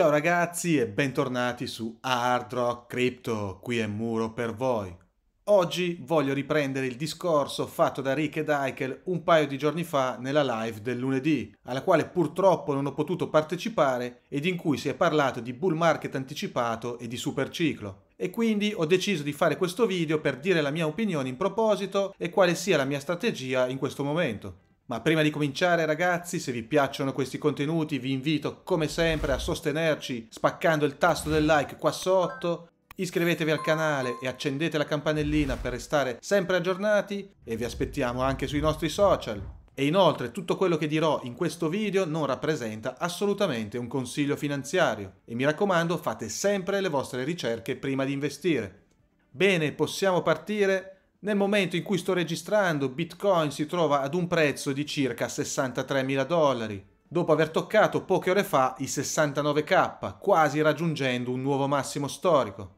Ciao ragazzi e bentornati su Hard Rock Crypto, qui è Muro per voi. Oggi voglio riprendere il discorso fatto da Rick ed Eichel un paio di giorni fa nella live del lunedì, alla quale purtroppo non ho potuto partecipare ed in cui si è parlato di bull market anticipato e di superciclo. E quindi ho deciso di fare questo video per dire la mia opinione in proposito e quale sia la mia strategia in questo momento. Ma prima di cominciare ragazzi, se vi piacciono questi contenuti vi invito come sempre a sostenerci spaccando il tasto del like qua sotto, iscrivetevi al canale e accendete la campanellina per restare sempre aggiornati e vi aspettiamo anche sui nostri social. E inoltre tutto quello che dirò in questo video non rappresenta assolutamente un consiglio finanziario e mi raccomando fate sempre le vostre ricerche prima di investire. Bene, possiamo partire? Nel momento in cui sto registrando, Bitcoin si trova ad un prezzo di circa 63.000 dollari, dopo aver toccato poche ore fa i 69k, quasi raggiungendo un nuovo massimo storico.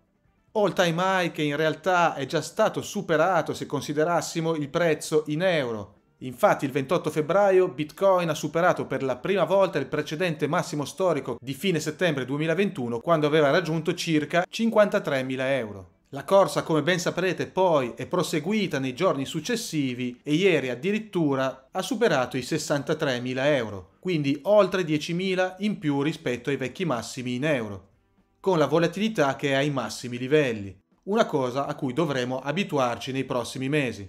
All time high che in realtà è già stato superato se considerassimo il prezzo in euro. Infatti il 28 febbraio Bitcoin ha superato per la prima volta il precedente massimo storico di fine settembre 2021 quando aveva raggiunto circa 53.000 euro. La corsa, come ben saprete, poi è proseguita nei giorni successivi e ieri addirittura ha superato i 63.000 euro, quindi oltre 10.000 in più rispetto ai vecchi massimi in euro, con la volatilità che è ai massimi livelli, una cosa a cui dovremo abituarci nei prossimi mesi.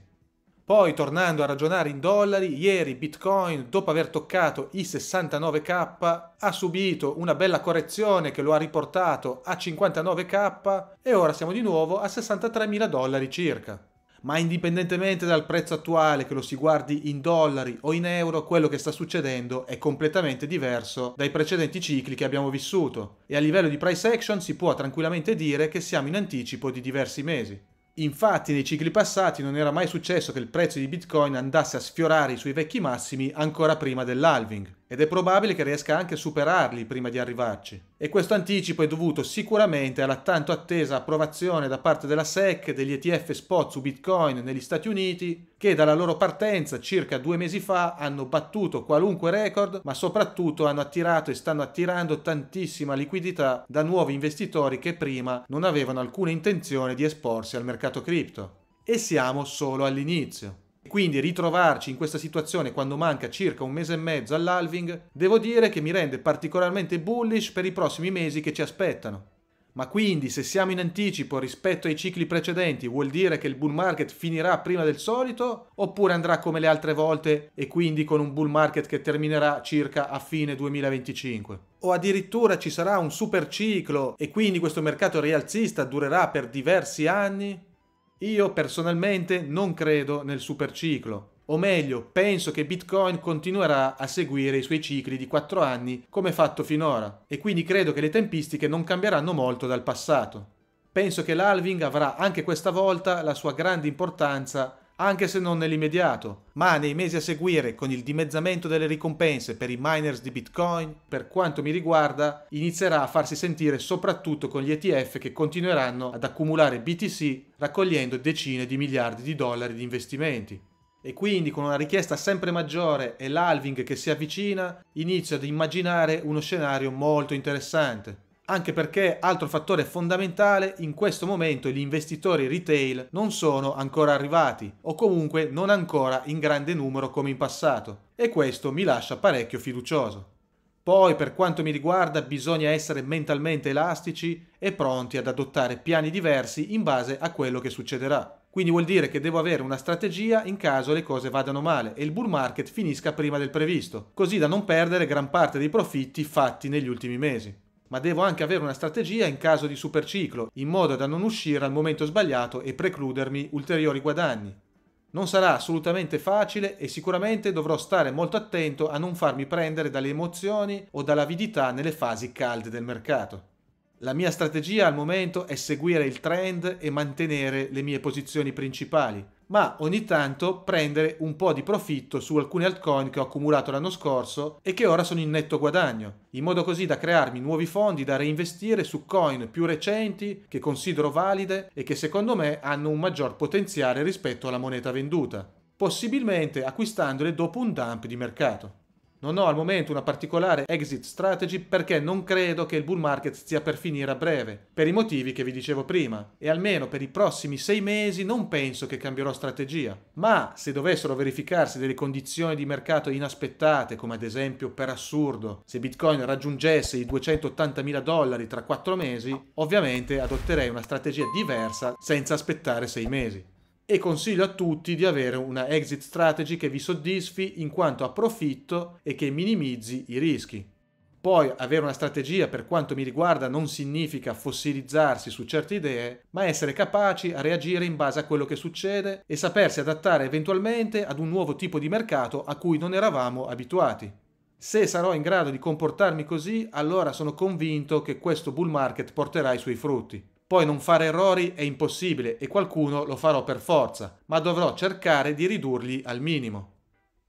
Poi tornando a ragionare in dollari, ieri Bitcoin, dopo aver toccato i 69k, ha subito una bella correzione che lo ha riportato a 59k e ora siamo di nuovo a 63.000 dollari circa. Ma indipendentemente dal prezzo attuale, che lo si guardi in dollari o in euro, quello che sta succedendo è completamente diverso dai precedenti cicli che abbiamo vissuto e a livello di price action si può tranquillamente dire che siamo in anticipo di diversi mesi. Infatti nei cicli passati non era mai successo che il prezzo di Bitcoin andasse a sfiorare i suoi vecchi massimi ancora prima dell'halving ed è probabile che riesca anche a superarli prima di arrivarci. E questo anticipo è dovuto sicuramente alla tanto attesa approvazione da parte della SEC degli ETF spot su Bitcoin negli Stati Uniti, che dalla loro partenza circa due mesi fa hanno battuto qualunque record, ma soprattutto hanno attirato e stanno attirando tantissima liquidità da nuovi investitori che prima non avevano alcuna intenzione di esporsi al mercato cripto. E siamo solo all'inizio quindi ritrovarci in questa situazione quando manca circa un mese e mezzo all'alving, devo dire che mi rende particolarmente bullish per i prossimi mesi che ci aspettano. Ma quindi se siamo in anticipo rispetto ai cicli precedenti vuol dire che il bull market finirà prima del solito oppure andrà come le altre volte e quindi con un bull market che terminerà circa a fine 2025? O addirittura ci sarà un super ciclo e quindi questo mercato rialzista durerà per diversi anni? Io personalmente non credo nel superciclo, o meglio, penso che Bitcoin continuerà a seguire i suoi cicli di 4 anni come fatto finora e quindi credo che le tempistiche non cambieranno molto dal passato. Penso che l'Alving avrà anche questa volta la sua grande importanza anche se non nell'immediato, ma nei mesi a seguire con il dimezzamento delle ricompense per i miners di Bitcoin, per quanto mi riguarda, inizierà a farsi sentire soprattutto con gli ETF che continueranno ad accumulare BTC raccogliendo decine di miliardi di dollari di investimenti. E quindi con una richiesta sempre maggiore e l'halving che si avvicina, inizio ad immaginare uno scenario molto interessante anche perché altro fattore fondamentale in questo momento gli investitori retail non sono ancora arrivati o comunque non ancora in grande numero come in passato e questo mi lascia parecchio fiducioso. Poi per quanto mi riguarda bisogna essere mentalmente elastici e pronti ad adottare piani diversi in base a quello che succederà. Quindi vuol dire che devo avere una strategia in caso le cose vadano male e il bull market finisca prima del previsto, così da non perdere gran parte dei profitti fatti negli ultimi mesi ma devo anche avere una strategia in caso di superciclo, in modo da non uscire al momento sbagliato e precludermi ulteriori guadagni. Non sarà assolutamente facile e sicuramente dovrò stare molto attento a non farmi prendere dalle emozioni o dall'avidità nelle fasi calde del mercato. La mia strategia al momento è seguire il trend e mantenere le mie posizioni principali, ma ogni tanto prendere un po' di profitto su alcune altcoin che ho accumulato l'anno scorso e che ora sono in netto guadagno, in modo così da crearmi nuovi fondi da reinvestire su coin più recenti che considero valide e che secondo me hanno un maggior potenziale rispetto alla moneta venduta, possibilmente acquistandole dopo un dump di mercato. Non ho al momento una particolare exit strategy perché non credo che il bull market stia per finire a breve, per i motivi che vi dicevo prima, e almeno per i prossimi sei mesi non penso che cambierò strategia. Ma se dovessero verificarsi delle condizioni di mercato inaspettate, come ad esempio per assurdo, se Bitcoin raggiungesse i 280.000 dollari tra quattro mesi, ovviamente adotterei una strategia diversa senza aspettare sei mesi e consiglio a tutti di avere una exit strategy che vi soddisfi in quanto a profitto e che minimizzi i rischi. Poi avere una strategia per quanto mi riguarda non significa fossilizzarsi su certe idee, ma essere capaci a reagire in base a quello che succede e sapersi adattare eventualmente ad un nuovo tipo di mercato a cui non eravamo abituati. Se sarò in grado di comportarmi così, allora sono convinto che questo bull market porterà i suoi frutti. Poi non fare errori è impossibile e qualcuno lo farò per forza, ma dovrò cercare di ridurli al minimo.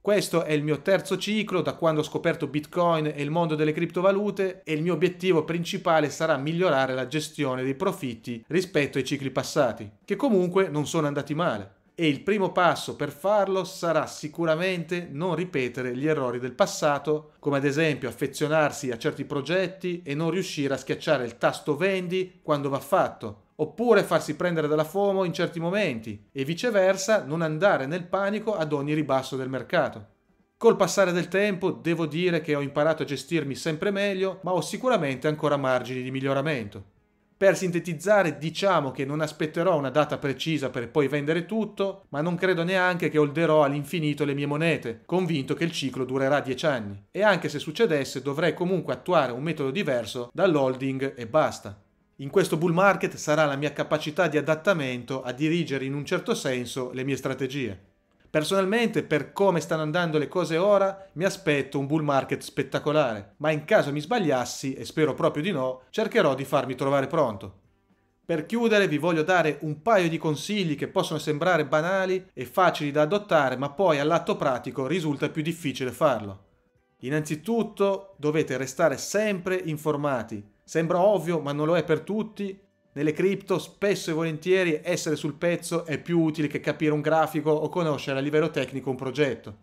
Questo è il mio terzo ciclo da quando ho scoperto Bitcoin e il mondo delle criptovalute e il mio obiettivo principale sarà migliorare la gestione dei profitti rispetto ai cicli passati, che comunque non sono andati male e il primo passo per farlo sarà sicuramente non ripetere gli errori del passato, come ad esempio affezionarsi a certi progetti e non riuscire a schiacciare il tasto vendi quando va fatto, oppure farsi prendere dalla FOMO in certi momenti e viceversa non andare nel panico ad ogni ribasso del mercato. Col passare del tempo devo dire che ho imparato a gestirmi sempre meglio, ma ho sicuramente ancora margini di miglioramento. Per sintetizzare diciamo che non aspetterò una data precisa per poi vendere tutto, ma non credo neanche che holderò all'infinito le mie monete, convinto che il ciclo durerà 10 anni. E anche se succedesse dovrei comunque attuare un metodo diverso dall'holding e basta. In questo bull market sarà la mia capacità di adattamento a dirigere in un certo senso le mie strategie. Personalmente, per come stanno andando le cose ora, mi aspetto un bull market spettacolare, ma in caso mi sbagliassi, e spero proprio di no, cercherò di farmi trovare pronto. Per chiudere vi voglio dare un paio di consigli che possono sembrare banali e facili da adottare, ma poi all'atto pratico risulta più difficile farlo. Innanzitutto dovete restare sempre informati. Sembra ovvio, ma non lo è per tutti, nelle cripto spesso e volentieri essere sul pezzo è più utile che capire un grafico o conoscere a livello tecnico un progetto.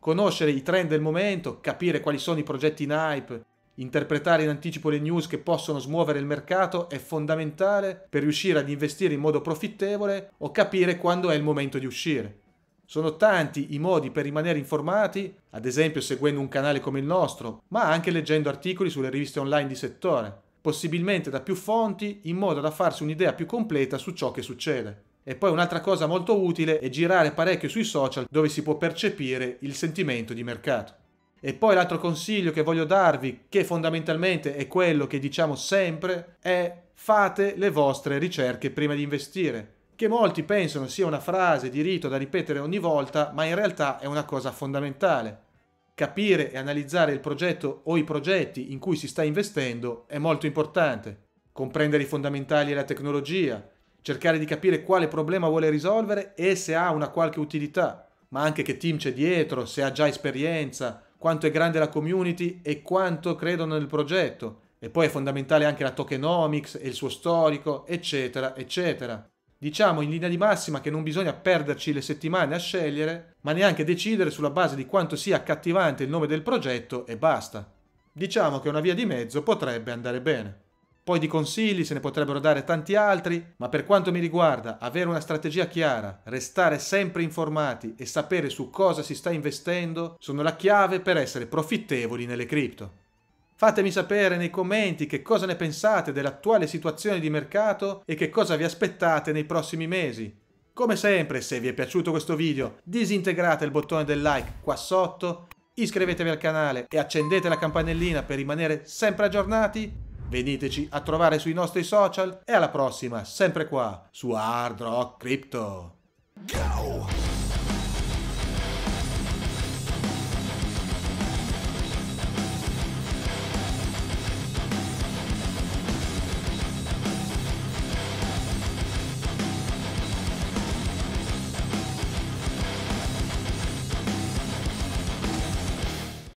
Conoscere i trend del momento, capire quali sono i progetti in hype, interpretare in anticipo le news che possono smuovere il mercato è fondamentale per riuscire ad investire in modo profittevole o capire quando è il momento di uscire. Sono tanti i modi per rimanere informati, ad esempio seguendo un canale come il nostro, ma anche leggendo articoli sulle riviste online di settore possibilmente da più fonti, in modo da farsi un'idea più completa su ciò che succede. E poi un'altra cosa molto utile è girare parecchio sui social dove si può percepire il sentimento di mercato. E poi l'altro consiglio che voglio darvi, che fondamentalmente è quello che diciamo sempre, è fate le vostre ricerche prima di investire, che molti pensano sia una frase di rito da ripetere ogni volta, ma in realtà è una cosa fondamentale capire e analizzare il progetto o i progetti in cui si sta investendo è molto importante. Comprendere i fondamentali e la tecnologia, cercare di capire quale problema vuole risolvere e se ha una qualche utilità, ma anche che team c'è dietro, se ha già esperienza, quanto è grande la community e quanto credono nel progetto. E poi è fondamentale anche la tokenomics e il suo storico, eccetera, eccetera. Diciamo in linea di massima che non bisogna perderci le settimane a scegliere, ma neanche decidere sulla base di quanto sia accattivante il nome del progetto e basta. Diciamo che una via di mezzo potrebbe andare bene. Poi di consigli se ne potrebbero dare tanti altri, ma per quanto mi riguarda avere una strategia chiara, restare sempre informati e sapere su cosa si sta investendo sono la chiave per essere profittevoli nelle cripto. Fatemi sapere nei commenti che cosa ne pensate dell'attuale situazione di mercato e che cosa vi aspettate nei prossimi mesi. Come sempre, se vi è piaciuto questo video, disintegrate il bottone del like qua sotto, iscrivetevi al canale e accendete la campanellina per rimanere sempre aggiornati. Veniteci a trovare sui nostri social e alla prossima, sempre qua, su Hard Rock Crypto. Go!